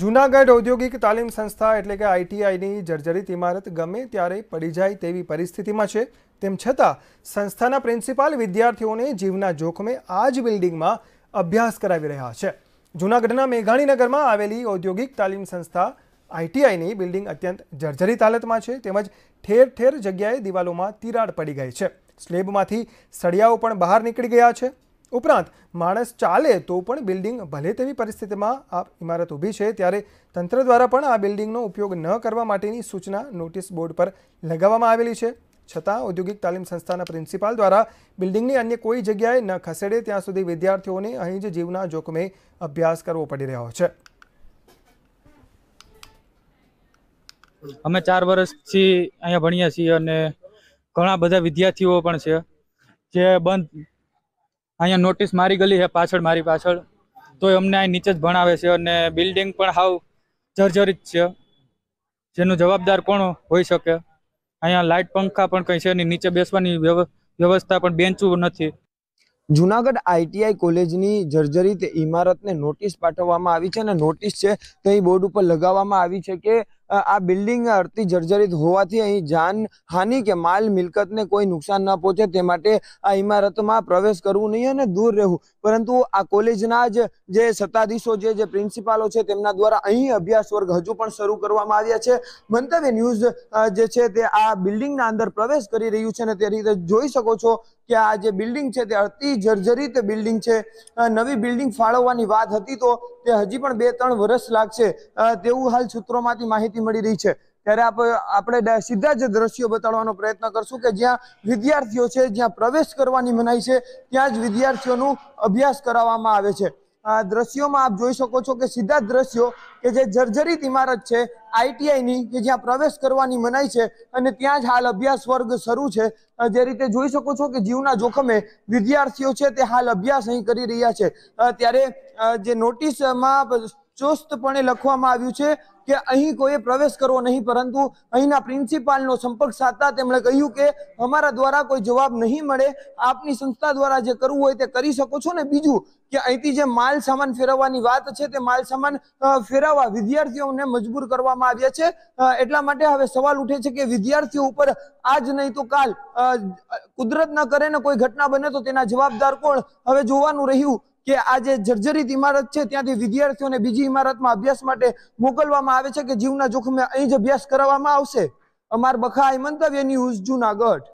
જૂનાગઢ ઔદ્યોગિક તાલીમ સંસ્થા એટલે કે આઈટીઆઈની જર્જરિત ઇમારત ગમે ત્યારે પડી જાય તેવી પરિસ્થિતિમાં છે તેમ છતાં સંસ્થાના પ્રિન્સિપાલ વિદ્યાર્થીઓને જીવના જોખમે આ જ બિલ્ડિંગમાં અભ્યાસ કરાવી રહ્યા છે જૂનાગઢના મેઘાણીનગરમાં આવેલી ઔદ્યોગિક તાલીમ સંસ્થા આઈટીઆઈની બિલ્ડિંગ અત્યંત જર્જરિત હાલતમાં છે તેમજ ઠેર ઠેર જગ્યાએ દિવાલોમાં તિરાડ પડી ગઈ છે સ્લેબમાંથી સળિયાઓ પણ બહાર નીકળી ગયા છે ઉપરાંત માણસ ચાલે તો પણ બિલ્ડિંગ ભલે તેવી પરિસ્થિતિમાં આ ઇમારત ઊભી છે ત્યારે તંત્ર દ્વારા પણ આ બિલ્ડિંગનો ઉપયોગ ન કરવા માટેની સૂચના નોટિસ બોર્ડ પર લગાવવામાં આવેલી છે છતાં ઔદ્યોગિક તાલીમ સંસ્થાના પ્રિન્સિપાલ દ્વારા બિલ્ડિંગની અન્ય કોઈ જગ્યાએ ન ખસેડે ત્યાં સુધી વિદ્યાર્થીઓને અહીં જ જીવના જોખમે અભ્યાસ કરવો પડી રહ્યો છે અમે ચાર વર્ષથી અહીંયા ભણીએ છીએ અને ઘણા બધા વિદ્યાર્થીઓ પણ છે જે બંધ અહીંયા નોટિસ મારી ગલી છે પાછળ મારી પાછળ તો અમને અહીં નીચે જ ભણાવે છે અને બિલ્ડિંગ પણ હાવ જર્જરિત છે જેનો જવાબદાર કોણ હોઈ શકે અહીંયા લાઇટ પંખા પણ કંઈ છે નહીં નીચે બેસવાની વ્યવસ્થા પણ બેન્ચો નથી જુનાગઢ આઈટીઆઈ કોલેજની જર્જરિત ઇમારતને નોટિસ પાઠવવામાં આવી છે અને નોટિસ છે તો એ બોર્ડ ઉપર લગાવવામાં આવી છે કે આ બિલ્ડિંગ અડધી જર્જરિત હોવાથી અહીં જાન હાનિ કે માલ મિલકતને કોઈ નુકસાન ન પહોંચે તે માટે આ ઇમારતમાં પ્રવેશ કરવું નહીં અને દૂર રહેવું પરંતુ આ કોલેજના જ જે સત્તાધીશો જે જે પ્રિન્સિપાલો છે તેમના દ્વારા અહીં અભ્યાસ વર્ગ હજુ પણ શરૂ કરવામાં આવ્યા છે મંતવ્ય ન્યૂઝ જે છે તે આ બિલ્ડિંગના અંદર પ્રવેશ કરી રહ્યું છે અને તે રીતે જોઈ શકો છો કે આ જે બિલ્ડિંગ છે તે અતિ જર્જરિત બિલ્ડિંગ છે નવી બિલ્ડિંગ ફાળવવાની વાત હતી તો તે હજી પણ બે ત્રણ વર્ષ લાગશે તેવું હાલ સૂત્રોમાંથી માહિતી મળી રહી છે ત્યારે આપણે સીધા જ દ્રશ્યો બતાડવાનો પ્રયત્ન કરશું કે જ્યાં વિદ્યાર્થીઓ છે જ્યાં પ્રવેશ કરવાની મનાઈ છે ત્યાં જ વિદ્યાર્થીઓનું અભ્યાસ કરાવવામાં આવે છે આ દ્રશ્યોમાં આપ જોઈ શકો છો કે સીધા દ્રશ્યો કે જે જર્જરિત ઇમારત છે આઈટીઆઈની કે જ્યાં પ્રવેશ કરવાની મનાય છે અને ત્યાં જ હાલ અભ્યાસ વર્ગ શરૂ છે જે રીતે જોઈ શકો છો કે જીવના જોખમે વિદ્યાર્થીઓ છે તે હાલ અભ્યાસ અહીં કરી રહ્યા છે ત્યારે જે નોટિસમાં ચુસ્તપણે લખવામાં આવ્યું છે કે અહીં કોઈએ પ્રવેશ કરવો નહીં પરંતુ અહીંના પ્રિન્સિપાલનો સંપર્ક સાધતા તેમણે કહ્યું કે અમારા દ્વારા કોઈ જવાબ નહીં મળે આપની સંસ્થા દ્વારા જે કરવું હોય તે કરી શકો છો ને બીજું કે અહીંથી જે માલ સામાન ફેરવવાની વાત છે તે માલ સામાન ફેરવવા વિદ્યાર્થીઓને મજબૂર કરવામાં આવ્યા છે એટલા માટે હવે સવાલ ઉઠે છે કે વિદ્યાર્થીઓ ઉપર આજ નહીં તો કાલ કુદરત ન કરે ને કોઈ ઘટના બને તો તેના જવાબદાર કોણ હવે જોવાનું રહ્યું કે આ જે જર્જરિત ઇમારત છે ત્યાંથી વિદ્યાર્થીઓને બીજી ઇમારતમાં અભ્યાસ માટે મોકલવામાં આવે છે કે જીવના જોખમે અહીં જ અભ્યાસ કરાવવામાં આવશે અમાર બખા મંતવ્ય ન્યૂઝ જુનાગઢ